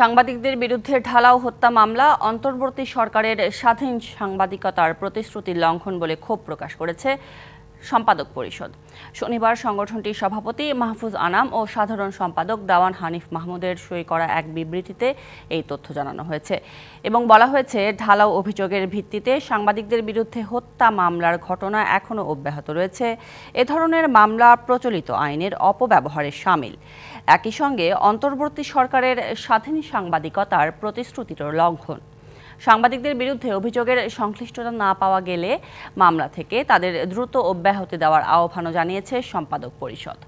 সাংবাদিকদের বিরুদ্ধে ঢালাও হত্যা মামলা অন্তর্বর্তী সরকারের স্বাধীন সাংবাদিকতার প্রতিশ্রুতি লঙ্ঘন বলে ক্ষোভ প্রকাশ করেছে সম্পাদক পরিষদ শনিবার সংগঠনটির সভাপতি মাহফুজ আনাম ও সাধারণ সম্পাদক দাওয়ান হানিফ মাহমুদের সই করা এক বিবৃতিতে এই তথ্য জানানো হয়েছে এবং বলা হয়েছে ঢালাও অভিযোগের ভিত্তিতে সাংবাদিকদের বিরুদ্ধে হত্যা মামলার ঘটনা এখনও অব্যাহত রয়েছে এ ধরনের মামলা প্রচলিত আইনের অপব্যবহারে সামিল একই সঙ্গে অন্তর্বর্তী সরকারের স্বাধীন সাংবাদিকতার প্রতিশ্রুতির লঙ্ঘন সাংবাদিকদের বিরুদ্ধে অভিযোগের সংশ্লিষ্টতা না পাওয়া গেলে মামলা থেকে তাদের দ্রুত অব্যাহতি দেওয়ার আহ্বানও জানিয়েছে সম্পাদক পরিষদ